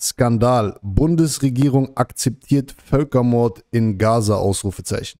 Skandal. Bundesregierung akzeptiert Völkermord in Gaza, Ausrufezeichen.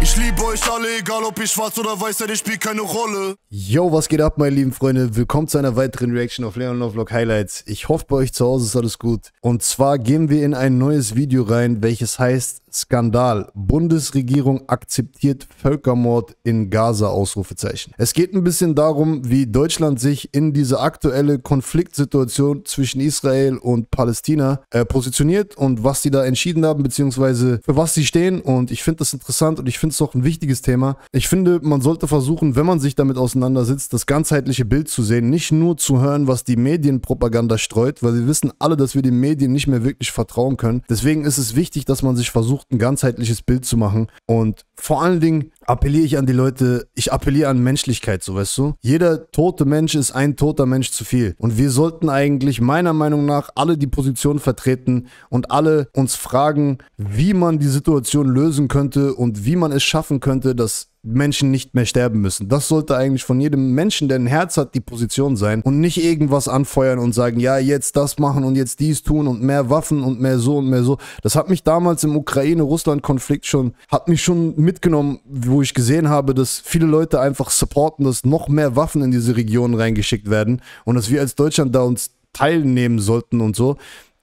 Ich liebe euch alle, egal ob ihr schwarz oder weiß seid, ich spielt keine Rolle. Yo, was geht ab, meine lieben Freunde? Willkommen zu einer weiteren Reaction auf Leon Love Vlog Highlights. Ich hoffe, bei euch zu Hause ist alles gut. Und zwar gehen wir in ein neues Video rein, welches heißt Skandal. Bundesregierung akzeptiert Völkermord in Gaza Ausrufezeichen. Es geht ein bisschen darum, wie Deutschland sich in diese aktuelle Konfliktsituation zwischen Israel und Palästina äh, positioniert und was die da entschieden haben, beziehungsweise für was sie stehen. Und ich finde das interessant und ich finde es auch ein wichtiges Thema. Ich finde, man sollte versuchen, wenn man sich damit auseinandersetzt, das ganzheitliche Bild zu sehen, nicht nur zu hören, was die Medienpropaganda streut, weil wir wissen alle, dass wir den Medien nicht mehr wirklich vertrauen können. Deswegen ist es wichtig, dass man sich versucht, versucht, ein ganzheitliches Bild zu machen. Und vor allen Dingen appelliere ich an die Leute, ich appelliere an Menschlichkeit, so weißt du. Jeder tote Mensch ist ein toter Mensch zu viel. Und wir sollten eigentlich meiner Meinung nach alle die Position vertreten und alle uns fragen, wie man die Situation lösen könnte und wie man es schaffen könnte, dass Menschen nicht mehr sterben müssen. Das sollte eigentlich von jedem Menschen, der ein Herz hat, die Position sein und nicht irgendwas anfeuern und sagen, ja, jetzt das machen und jetzt dies tun und mehr Waffen und mehr so und mehr so. Das hat mich damals im Ukraine-Russland-Konflikt schon, hat mich schon mitgenommen, wo ich gesehen habe, dass viele Leute einfach supporten, dass noch mehr Waffen in diese Region reingeschickt werden und dass wir als Deutschland da uns teilnehmen sollten und so.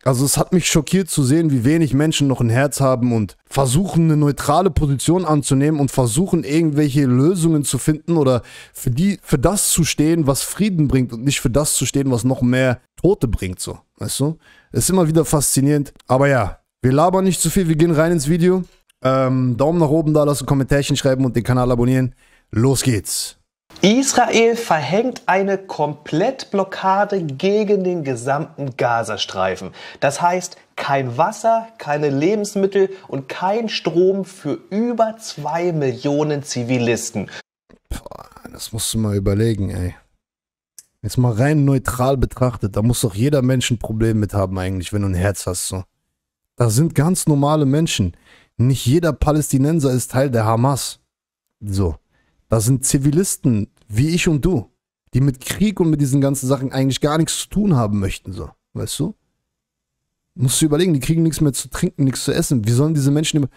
Also es hat mich schockiert zu sehen, wie wenig Menschen noch ein Herz haben und versuchen, eine neutrale Position anzunehmen und versuchen, irgendwelche Lösungen zu finden oder für, die, für das zu stehen, was Frieden bringt und nicht für das zu stehen, was noch mehr Tote bringt, so. Weißt du? Ist immer wieder faszinierend. Aber ja, wir labern nicht zu viel, wir gehen rein ins Video. Ähm, Daumen nach oben da, lassen Kommentarchen schreiben und den Kanal abonnieren. Los geht's! Israel verhängt eine Komplettblockade gegen den gesamten Gazastreifen. Das heißt, kein Wasser, keine Lebensmittel und kein Strom für über zwei Millionen Zivilisten. Boah, das musst du mal überlegen, ey. Jetzt mal rein neutral betrachtet, da muss doch jeder Mensch ein Problem mit haben eigentlich, wenn du ein Herz hast. So. Da sind ganz normale Menschen. Nicht jeder Palästinenser ist Teil der Hamas. So. Das sind Zivilisten, wie ich und du, die mit Krieg und mit diesen ganzen Sachen eigentlich gar nichts zu tun haben möchten, so. Weißt du? Musst du überlegen, die kriegen nichts mehr zu trinken, nichts zu essen. Wie sollen diese Menschen immer.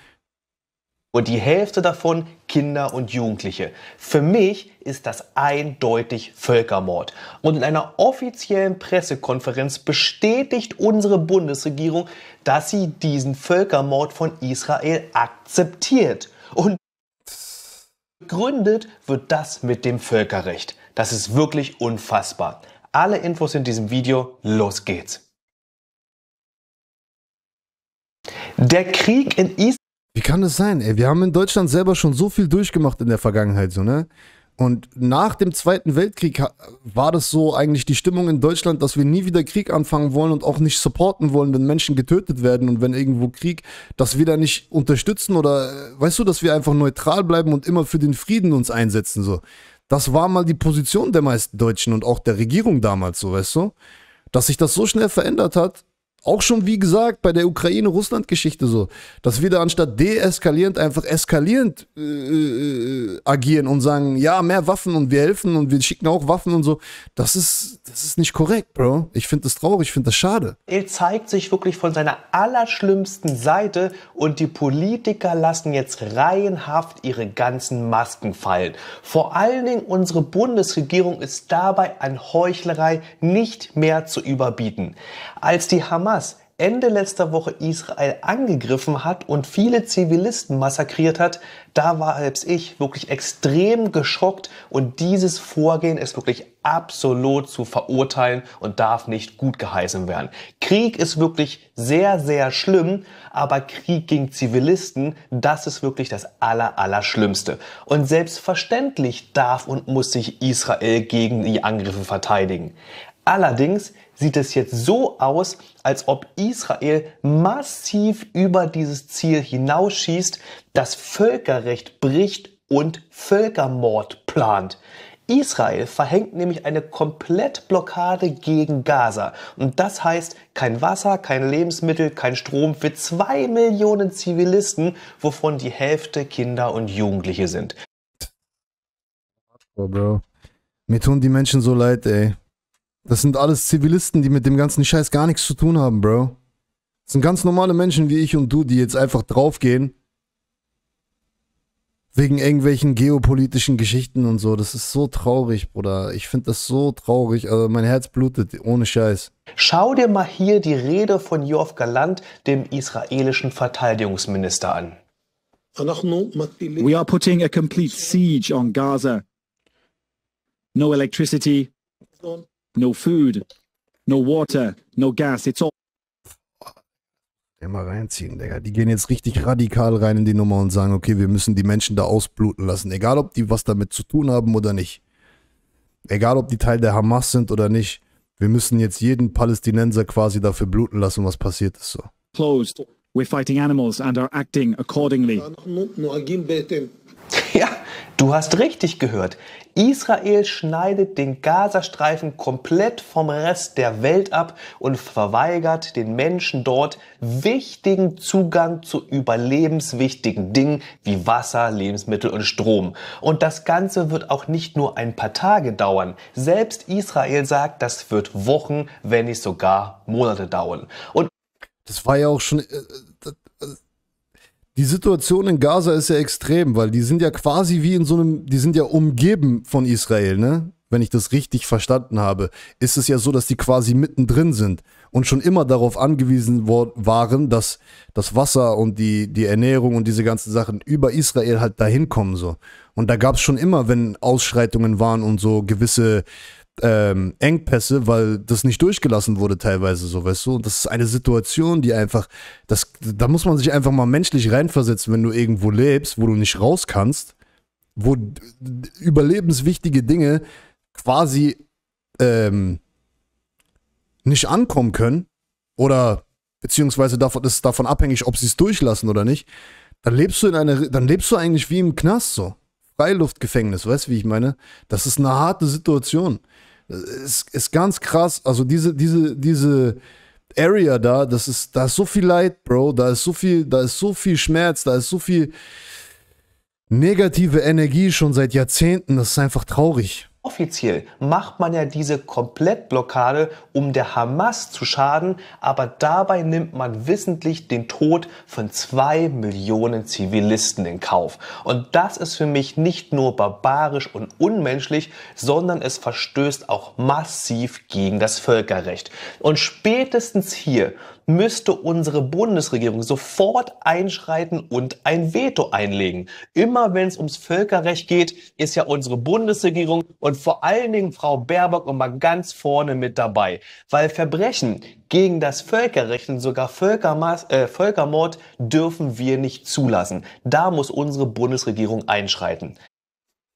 Und die Hälfte davon Kinder und Jugendliche. Für mich ist das eindeutig Völkermord. Und in einer offiziellen Pressekonferenz bestätigt unsere Bundesregierung, dass sie diesen Völkermord von Israel akzeptiert. Und Begründet wird das mit dem Völkerrecht. Das ist wirklich unfassbar. Alle Infos in diesem Video, los geht's. Der Krieg in Israel. Wie kann das sein? Ey, wir haben in Deutschland selber schon so viel durchgemacht in der Vergangenheit, so, ne? Und nach dem Zweiten Weltkrieg war das so eigentlich die Stimmung in Deutschland, dass wir nie wieder Krieg anfangen wollen und auch nicht supporten wollen, wenn Menschen getötet werden und wenn irgendwo Krieg, dass wir da nicht unterstützen oder äh, weißt du, dass wir einfach neutral bleiben und immer für den Frieden uns einsetzen so. Das war mal die Position der meisten Deutschen und auch der Regierung damals so, weißt du? Dass sich das so schnell verändert hat, auch schon, wie gesagt, bei der Ukraine-Russland-Geschichte so, dass wir da anstatt deeskalierend einfach eskalierend äh, äh, agieren und sagen, ja, mehr Waffen und wir helfen und wir schicken auch Waffen und so. Das ist, das ist nicht korrekt, Bro. Ich finde das traurig, ich finde das schade. Er zeigt sich wirklich von seiner allerschlimmsten Seite und die Politiker lassen jetzt reihenhaft ihre ganzen Masken fallen. Vor allen Dingen unsere Bundesregierung ist dabei an Heuchlerei nicht mehr zu überbieten. Als die Hamas Hamas Ende letzter Woche Israel angegriffen hat und viele Zivilisten massakriert hat, da war selbst ich wirklich extrem geschockt und dieses Vorgehen ist wirklich absolut zu verurteilen und darf nicht gut geheißen werden. Krieg ist wirklich sehr, sehr schlimm, aber Krieg gegen Zivilisten, das ist wirklich das Aller, Allerschlimmste. Und selbstverständlich darf und muss sich Israel gegen die Angriffe verteidigen. Allerdings sieht es jetzt so aus, als ob Israel massiv über dieses Ziel hinausschießt, das Völkerrecht bricht und Völkermord plant. Israel verhängt nämlich eine Komplettblockade gegen Gaza. Und das heißt, kein Wasser, kein Lebensmittel, kein Strom für zwei Millionen Zivilisten, wovon die Hälfte Kinder und Jugendliche sind. Oh, Bro. Mir tun die Menschen so leid, ey. Das sind alles Zivilisten, die mit dem ganzen Scheiß gar nichts zu tun haben, Bro. Das sind ganz normale Menschen wie ich und du, die jetzt einfach draufgehen. Wegen irgendwelchen geopolitischen Geschichten und so. Das ist so traurig, Bruder. Ich finde das so traurig. Also mein Herz blutet, ohne Scheiß. Schau dir mal hier die Rede von Joachim Galant, dem israelischen Verteidigungsminister, an. We are putting a complete siege on Gaza. No electricity, no food, no water, no gas, it's all. Immer reinziehen, Digga. Die gehen jetzt richtig radikal rein in die Nummer und sagen, okay, wir müssen die Menschen da ausbluten lassen, egal ob die was damit zu tun haben oder nicht. Egal ob die Teil der Hamas sind oder nicht. Wir müssen jetzt jeden Palästinenser quasi dafür bluten lassen, was passiert ist so. Closed. We're fighting animals and are acting accordingly. Du hast richtig gehört. Israel schneidet den Gazastreifen komplett vom Rest der Welt ab und verweigert den Menschen dort wichtigen Zugang zu überlebenswichtigen Dingen wie Wasser, Lebensmittel und Strom. Und das Ganze wird auch nicht nur ein paar Tage dauern. Selbst Israel sagt, das wird Wochen, wenn nicht sogar Monate dauern. Und das war ja auch schon äh, die Situation in Gaza ist ja extrem, weil die sind ja quasi wie in so einem, die sind ja umgeben von Israel, ne? Wenn ich das richtig verstanden habe, ist es ja so, dass die quasi mittendrin sind und schon immer darauf angewiesen waren, dass das Wasser und die, die Ernährung und diese ganzen Sachen über Israel halt dahin kommen so. Und da gab es schon immer, wenn Ausschreitungen waren und so gewisse ähm, Engpässe, weil das nicht durchgelassen wurde teilweise so, weißt du? Und das ist eine Situation, die einfach, das, da muss man sich einfach mal menschlich reinversetzen, wenn du irgendwo lebst, wo du nicht raus kannst, wo überlebenswichtige Dinge quasi ähm, nicht ankommen können oder beziehungsweise davon, ist davon abhängig, ob sie es durchlassen oder nicht, dann lebst du in einer, dann lebst du eigentlich wie im Knast so. Freiluftgefängnis, weißt du, wie ich meine? Das ist eine harte Situation. Ist, ist ganz krass. Also diese, diese, diese Area da, das ist, da ist so viel Leid, Bro. Da ist so viel, da ist so viel Schmerz, da ist so viel negative Energie schon seit Jahrzehnten. Das ist einfach traurig. Offiziell macht man ja diese Komplettblockade, um der Hamas zu schaden, aber dabei nimmt man wissentlich den Tod von zwei Millionen Zivilisten in Kauf. Und das ist für mich nicht nur barbarisch und unmenschlich, sondern es verstößt auch massiv gegen das Völkerrecht. Und spätestens hier müsste unsere Bundesregierung sofort einschreiten und ein Veto einlegen. Immer wenn es ums Völkerrecht geht, ist ja unsere Bundesregierung und vor allen Dingen Frau Baerbock immer ganz vorne mit dabei. Weil Verbrechen gegen das Völkerrecht und sogar äh, Völkermord dürfen wir nicht zulassen. Da muss unsere Bundesregierung einschreiten.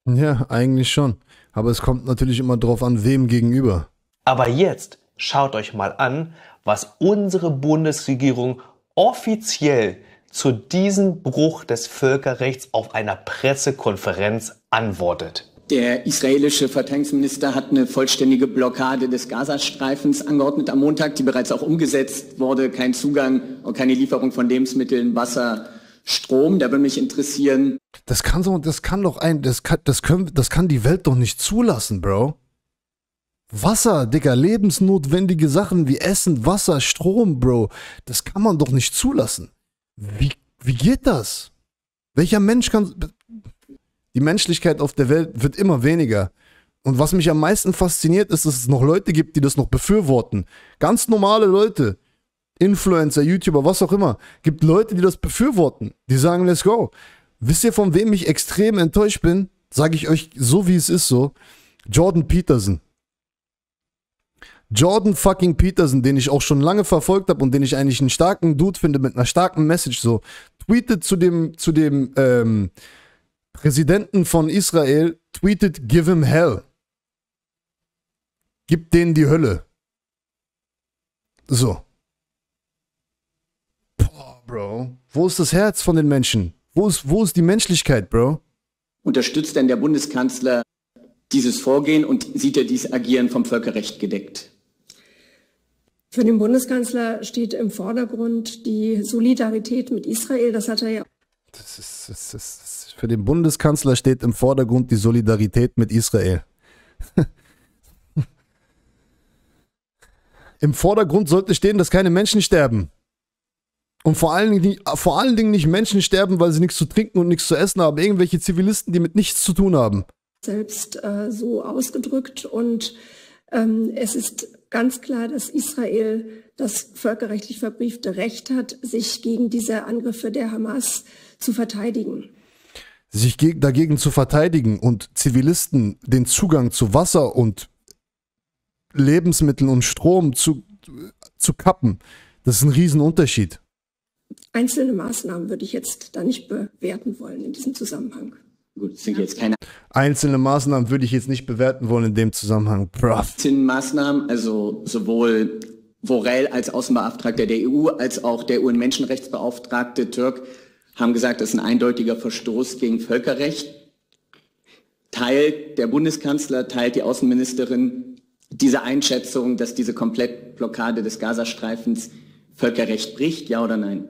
Ja, eigentlich schon. Aber es kommt natürlich immer drauf an, wem gegenüber. Aber jetzt Schaut euch mal an, was unsere Bundesregierung offiziell zu diesem Bruch des Völkerrechts auf einer Pressekonferenz antwortet. Der israelische Verteidigungsminister hat eine vollständige Blockade des Gazastreifens angeordnet am Montag, die bereits auch umgesetzt wurde. Kein Zugang und keine Lieferung von Lebensmitteln, Wasser, Strom. Da würde mich interessieren. Das kann so, das kann doch ein, das kann, das können, das kann die Welt doch nicht zulassen, Bro. Wasser, Digga, lebensnotwendige Sachen wie Essen, Wasser, Strom, Bro, das kann man doch nicht zulassen. Wie, wie geht das? Welcher Mensch kann. Die Menschlichkeit auf der Welt wird immer weniger. Und was mich am meisten fasziniert, ist, dass es noch Leute gibt, die das noch befürworten. Ganz normale Leute. Influencer, YouTuber, was auch immer. Gibt Leute, die das befürworten. Die sagen, let's go. Wisst ihr, von wem ich extrem enttäuscht bin? Sage ich euch so, wie es ist so. Jordan Peterson. Jordan fucking Peterson, den ich auch schon lange verfolgt habe und den ich eigentlich einen starken Dude finde mit einer starken Message so, tweetet zu dem, zu dem ähm, Präsidenten von Israel, tweetet, give him hell. Gib denen die Hölle. So. Boah, Bro. Wo ist das Herz von den Menschen? Wo ist, wo ist die Menschlichkeit, Bro? Unterstützt denn der Bundeskanzler dieses Vorgehen und sieht er dieses Agieren vom Völkerrecht gedeckt? Für den Bundeskanzler steht im Vordergrund die Solidarität mit Israel. Das hat er ja. Das ist, das ist, für den Bundeskanzler steht im Vordergrund die Solidarität mit Israel. Im Vordergrund sollte stehen, dass keine Menschen sterben. Und vor allen, Dingen, vor allen Dingen nicht Menschen sterben, weil sie nichts zu trinken und nichts zu essen haben. Irgendwelche Zivilisten, die mit nichts zu tun haben. Selbst äh, so ausgedrückt und ähm, es ist ganz klar, dass Israel das völkerrechtlich verbriefte Recht hat, sich gegen diese Angriffe der Hamas zu verteidigen. Sich dagegen zu verteidigen und Zivilisten den Zugang zu Wasser und Lebensmitteln und Strom zu, zu kappen, das ist ein Riesenunterschied. Einzelne Maßnahmen würde ich jetzt da nicht bewerten wollen in diesem Zusammenhang. Gut, das sind jetzt keine. Einzelne Maßnahmen würde ich jetzt nicht bewerten wollen in dem Zusammenhang. Prof. Sind Maßnahmen, also sowohl Vorell als Außenbeauftragter der EU als auch der UN-Menschenrechtsbeauftragte Türk haben gesagt, das ist ein eindeutiger Verstoß gegen Völkerrecht. Teilt der Bundeskanzler, teilt die Außenministerin diese Einschätzung, dass diese Komplettblockade des Gazastreifens Völkerrecht bricht, ja oder nein?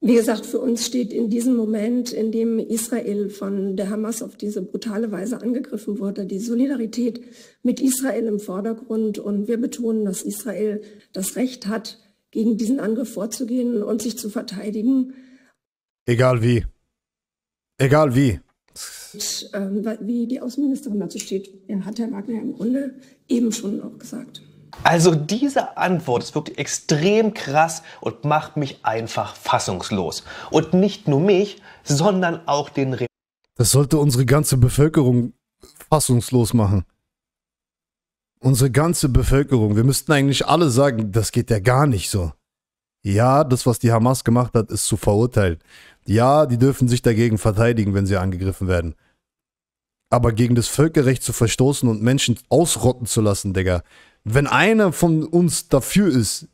Wie gesagt, für uns steht in diesem Moment, in dem Israel von der Hamas auf diese brutale Weise angegriffen wurde, die Solidarität mit Israel im Vordergrund. Und wir betonen, dass Israel das Recht hat, gegen diesen Angriff vorzugehen und sich zu verteidigen. Egal wie. Egal wie. Und, ähm, wie die Außenministerin dazu steht, hat Herr Wagner im Grunde eben schon auch gesagt. Also diese Antwort ist wirklich extrem krass und macht mich einfach fassungslos. Und nicht nur mich, sondern auch den Re Das sollte unsere ganze Bevölkerung fassungslos machen. Unsere ganze Bevölkerung. Wir müssten eigentlich alle sagen, das geht ja gar nicht so. Ja, das, was die Hamas gemacht hat, ist zu verurteilen. Ja, die dürfen sich dagegen verteidigen, wenn sie angegriffen werden. Aber gegen das Völkerrecht zu verstoßen und Menschen ausrotten zu lassen, Digga, wenn einer von uns dafür ist.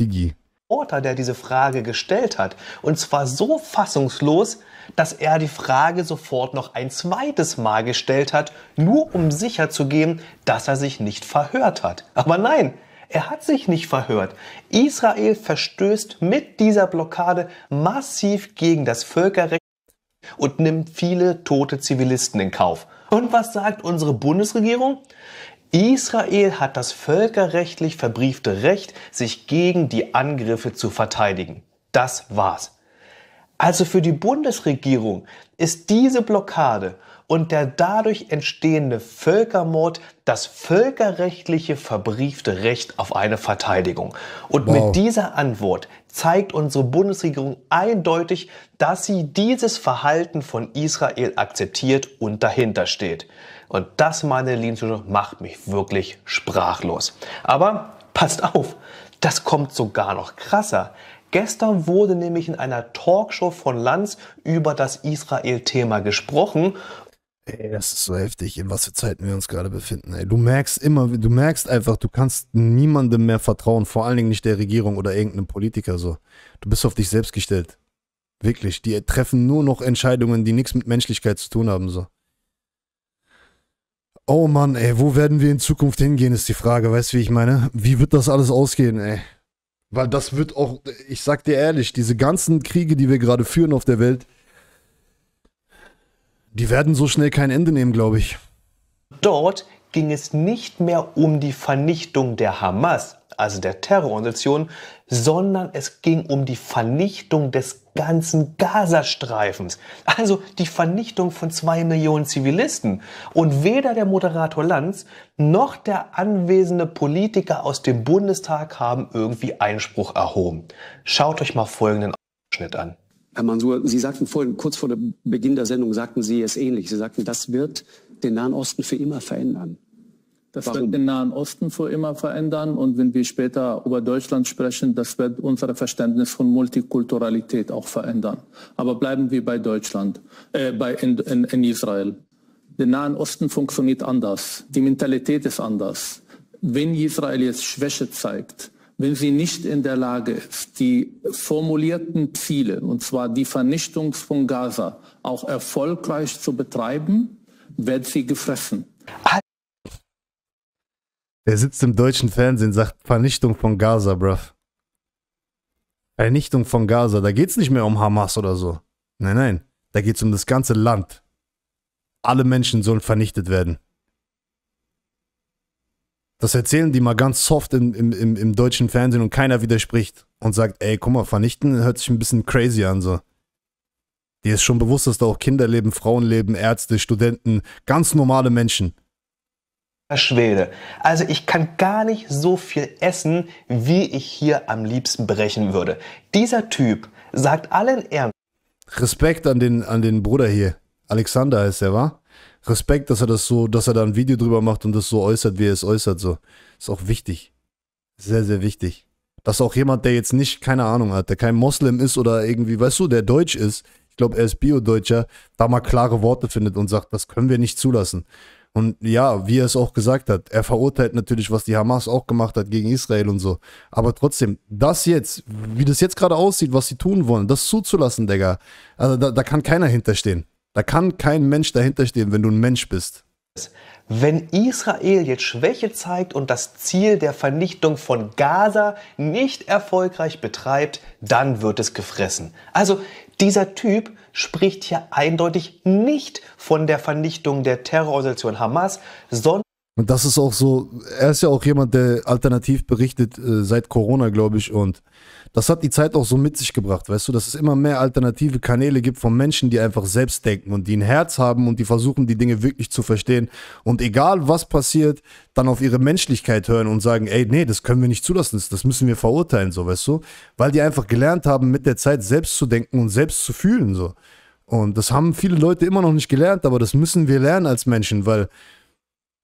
Digi. Reporter, der diese Frage gestellt hat. Und zwar so fassungslos, dass er die Frage sofort noch ein zweites Mal gestellt hat, nur um sicherzugehen, dass er sich nicht verhört hat. Aber nein, er hat sich nicht verhört. Israel verstößt mit dieser Blockade massiv gegen das Völkerrecht und nimmt viele tote Zivilisten in Kauf. Und was sagt unsere Bundesregierung? Israel hat das völkerrechtlich verbriefte Recht, sich gegen die Angriffe zu verteidigen. Das war's. Also für die Bundesregierung ist diese Blockade und der dadurch entstehende Völkermord das völkerrechtliche verbriefte Recht auf eine Verteidigung. Und wow. mit dieser Antwort zeigt unsere Bundesregierung eindeutig, dass sie dieses Verhalten von Israel akzeptiert und dahinter steht. Und das, meine lieben Zuschauer, macht mich wirklich sprachlos. Aber passt auf, das kommt sogar noch krasser. Gestern wurde nämlich in einer Talkshow von Lanz über das Israel-Thema gesprochen Ey, das ist so heftig, in was für Zeiten wir uns gerade befinden. Ey, du merkst immer, du merkst einfach, du kannst niemandem mehr vertrauen, vor allen Dingen nicht der Regierung oder irgendeinem Politiker so. Du bist auf dich selbst gestellt. Wirklich, die treffen nur noch Entscheidungen, die nichts mit Menschlichkeit zu tun haben so. Oh Mann, ey, wo werden wir in Zukunft hingehen, ist die Frage, weißt du, wie ich meine? Wie wird das alles ausgehen, ey? Weil das wird auch, ich sag dir ehrlich, diese ganzen Kriege, die wir gerade führen auf der Welt, die werden so schnell kein Ende nehmen, glaube ich. Dort ging es nicht mehr um die Vernichtung der Hamas, also der Terrororganisation, sondern es ging um die Vernichtung des ganzen Gazastreifens. Also die Vernichtung von zwei Millionen Zivilisten. Und weder der Moderator Lanz noch der anwesende Politiker aus dem Bundestag haben irgendwie Einspruch erhoben. Schaut euch mal folgenden Ausschnitt an. Herr Mansour, Sie sagten vorhin, kurz vor dem Beginn der Sendung, sagten Sie es ähnlich. Sie sagten, das wird den Nahen Osten für immer verändern. Das Warum? wird den Nahen Osten für immer verändern. Und wenn wir später über Deutschland sprechen, das wird unser Verständnis von Multikulturalität auch verändern. Aber bleiben wir bei Deutschland, äh, bei in, in, in Israel. Der Nahen Osten funktioniert anders. Die Mentalität ist anders. Wenn Israel jetzt Schwäche zeigt, wenn sie nicht in der Lage ist, die formulierten Ziele, und zwar die Vernichtung von Gaza, auch erfolgreich zu betreiben, wird sie gefressen. Er sitzt im deutschen Fernsehen, sagt Vernichtung von Gaza, bruv. Vernichtung von Gaza, da geht's nicht mehr um Hamas oder so. Nein, nein, da geht's um das ganze Land. Alle Menschen sollen vernichtet werden. Das erzählen die mal ganz soft im, im, im, im deutschen Fernsehen und keiner widerspricht und sagt, ey, guck mal, vernichten hört sich ein bisschen crazy an so. Die ist schon bewusst, dass da auch Kinder leben, Frauen leben, Ärzte, Studenten, ganz normale Menschen. Schwede. Also ich kann gar nicht so viel essen, wie ich hier am liebsten brechen würde. Dieser Typ sagt allen Ernst. Respekt an den, an den Bruder hier. Alexander ist er, wa? Respekt, dass er das so, dass er da ein Video drüber macht und das so äußert, wie er es äußert. So. Ist auch wichtig. Sehr, sehr wichtig. Dass auch jemand, der jetzt nicht, keine Ahnung hat, der kein Moslem ist oder irgendwie, weißt du, der Deutsch ist, ich glaube, er ist Bio-Deutscher, da mal klare Worte findet und sagt, das können wir nicht zulassen. Und ja, wie er es auch gesagt hat, er verurteilt natürlich, was die Hamas auch gemacht hat gegen Israel und so. Aber trotzdem, das jetzt, wie das jetzt gerade aussieht, was sie tun wollen, das zuzulassen, Digga, also da, da kann keiner hinterstehen. Da kann kein Mensch dahinter stehen, wenn du ein Mensch bist. Wenn Israel jetzt Schwäche zeigt und das Ziel der Vernichtung von Gaza nicht erfolgreich betreibt, dann wird es gefressen. Also dieser Typ spricht hier eindeutig nicht von der Vernichtung der Terrororganisation Hamas, sondern und das ist auch so, er ist ja auch jemand, der alternativ berichtet äh, seit Corona, glaube ich. Und das hat die Zeit auch so mit sich gebracht, weißt du, dass es immer mehr alternative Kanäle gibt von Menschen, die einfach selbst denken und die ein Herz haben und die versuchen, die Dinge wirklich zu verstehen. Und egal was passiert, dann auf ihre Menschlichkeit hören und sagen, ey, nee, das können wir nicht zulassen, das, müssen wir verurteilen, so, weißt du. Weil die einfach gelernt haben, mit der Zeit selbst zu denken und selbst zu fühlen, so. Und das haben viele Leute immer noch nicht gelernt, aber das müssen wir lernen als Menschen, weil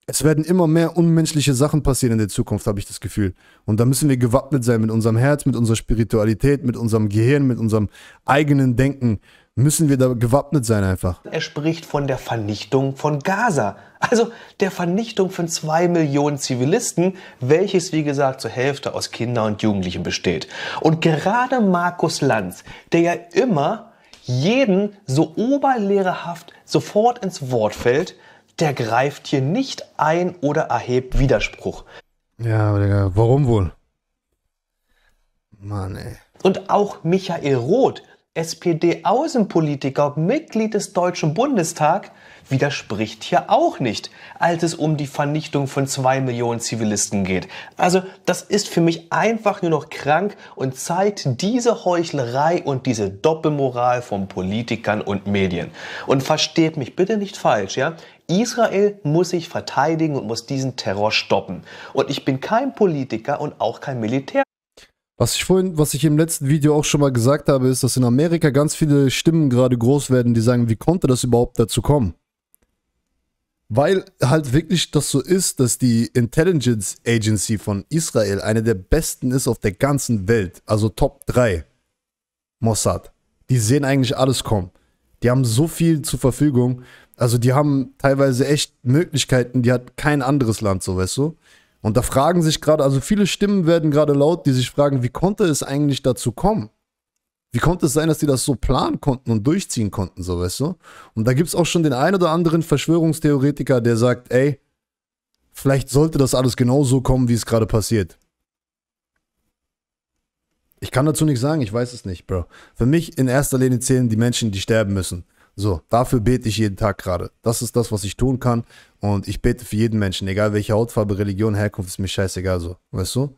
es werden immer mehr unmenschliche Sachen passieren in der Zukunft, habe ich das Gefühl. Und da müssen wir gewappnet sein mit unserem Herz, mit unserer Spiritualität, mit unserem Gehirn, mit unserem eigenen Denken. Müssen wir da gewappnet sein einfach. Er spricht von der Vernichtung von Gaza. Also der Vernichtung von zwei Millionen Zivilisten, welches wie gesagt zur Hälfte aus Kindern und Jugendlichen besteht. Und gerade Markus Lanz, der ja immer jeden so oberlehrerhaft sofort ins Wort fällt, der greift hier nicht ein oder erhebt Widerspruch. Ja, Digga, warum wohl? Mann, ey. Und auch Michael Roth, SPD-Außenpolitiker, Mitglied des Deutschen Bundestags, widerspricht hier auch nicht, als es um die Vernichtung von zwei Millionen Zivilisten geht. Also das ist für mich einfach nur noch krank und zeigt diese Heuchlerei und diese Doppelmoral von Politikern und Medien. Und versteht mich bitte nicht falsch, ja? Israel muss sich verteidigen und muss diesen Terror stoppen. Und ich bin kein Politiker und auch kein Militär. Was ich vorhin, was ich im letzten Video auch schon mal gesagt habe, ist, dass in Amerika ganz viele Stimmen gerade groß werden, die sagen, wie konnte das überhaupt dazu kommen? Weil halt wirklich das so ist, dass die Intelligence Agency von Israel eine der besten ist auf der ganzen Welt, also Top 3. Mossad. Die sehen eigentlich alles kommen. Die haben so viel zur Verfügung also die haben teilweise echt Möglichkeiten, die hat kein anderes Land, so weißt du. Und da fragen sich gerade, also viele Stimmen werden gerade laut, die sich fragen, wie konnte es eigentlich dazu kommen? Wie konnte es sein, dass die das so planen konnten und durchziehen konnten, so weißt du? Und da gibt es auch schon den einen oder anderen Verschwörungstheoretiker, der sagt, ey, vielleicht sollte das alles genauso kommen, wie es gerade passiert. Ich kann dazu nichts sagen, ich weiß es nicht, Bro. Für mich in erster Linie zählen die Menschen, die sterben müssen. So, dafür bete ich jeden Tag gerade. Das ist das, was ich tun kann. Und ich bete für jeden Menschen, egal welche Hautfarbe, Religion, Herkunft, ist mir scheißegal so. Weißt du?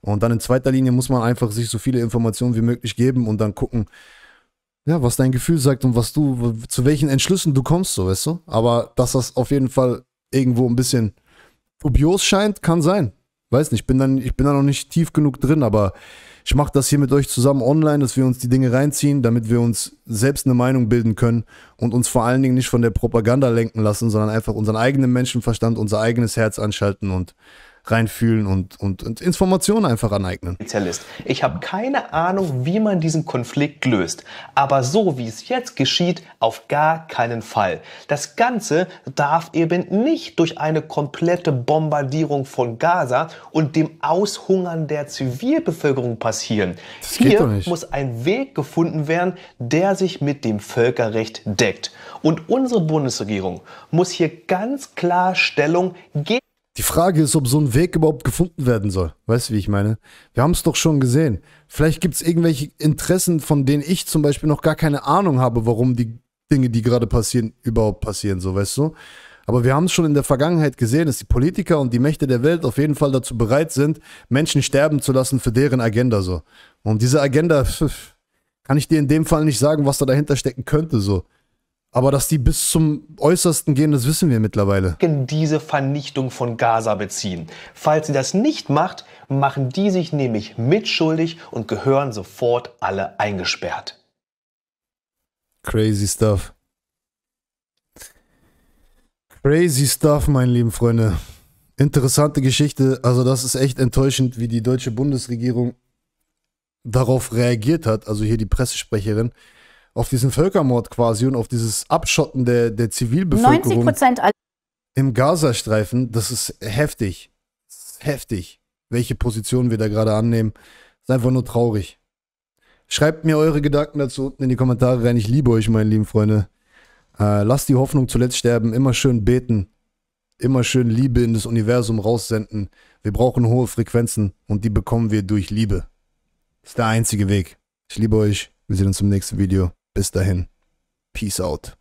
Und dann in zweiter Linie muss man einfach sich so viele Informationen wie möglich geben und dann gucken, ja, was dein Gefühl sagt und was du, zu welchen Entschlüssen du kommst, so weißt du. Aber dass das auf jeden Fall irgendwo ein bisschen dubios scheint, kann sein. Weiß nicht, ich bin ich bin da noch nicht tief genug drin, aber ich mache das hier mit euch zusammen online, dass wir uns die Dinge reinziehen, damit wir uns selbst eine Meinung bilden können und uns vor allen Dingen nicht von der Propaganda lenken lassen, sondern einfach unseren eigenen Menschenverstand, unser eigenes Herz anschalten und reinfühlen und, und, und Informationen einfach aneignen. Spezialist. Ich habe keine Ahnung, wie man diesen Konflikt löst. Aber so wie es jetzt geschieht, auf gar keinen Fall. Das Ganze darf eben nicht durch eine komplette Bombardierung von Gaza und dem Aushungern der Zivilbevölkerung passieren. Das Hier muss ein Weg gefunden werden, der sich mit dem Völkerrecht deckt. Und unsere Bundesregierung muss hier ganz klar Stellung geben. Die Frage ist, ob so ein Weg überhaupt gefunden werden soll. Weißt du, wie ich meine? Wir haben es doch schon gesehen. Vielleicht gibt es irgendwelche Interessen, von denen ich zum Beispiel noch gar keine Ahnung habe, warum die Dinge, die gerade passieren, überhaupt passieren, so weißt du? Aber wir haben es schon in der Vergangenheit gesehen, dass die Politiker und die Mächte der Welt auf jeden Fall dazu bereit sind, Menschen sterben zu lassen für deren Agenda so. Und diese Agenda kann ich dir in dem Fall nicht sagen, was da dahinter stecken könnte so. Aber dass die bis zum Äußersten gehen, das wissen wir mittlerweile. Diese Vernichtung von Gaza beziehen. Falls sie das nicht macht, machen die sich nämlich mitschuldig und gehören sofort alle eingesperrt. Crazy stuff. Crazy stuff, meine lieben Freunde. Interessante Geschichte. Also das ist echt enttäuschend, wie die deutsche Bundesregierung darauf reagiert hat. Also hier die Pressesprecherin auf diesen Völkermord quasi und auf dieses Abschotten der, der Zivilbevölkerung 90 im Gazastreifen, das ist heftig. Das ist heftig, welche Position wir da gerade annehmen. ist einfach nur traurig. Schreibt mir eure Gedanken dazu unten in die Kommentare rein. Ich liebe euch, meine lieben Freunde. Äh, lasst die Hoffnung zuletzt sterben. Immer schön beten. Immer schön Liebe in das Universum raussenden. Wir brauchen hohe Frequenzen und die bekommen wir durch Liebe. ist der einzige Weg. Ich liebe euch. Wir sehen uns im nächsten Video. Bis dahin. Peace out.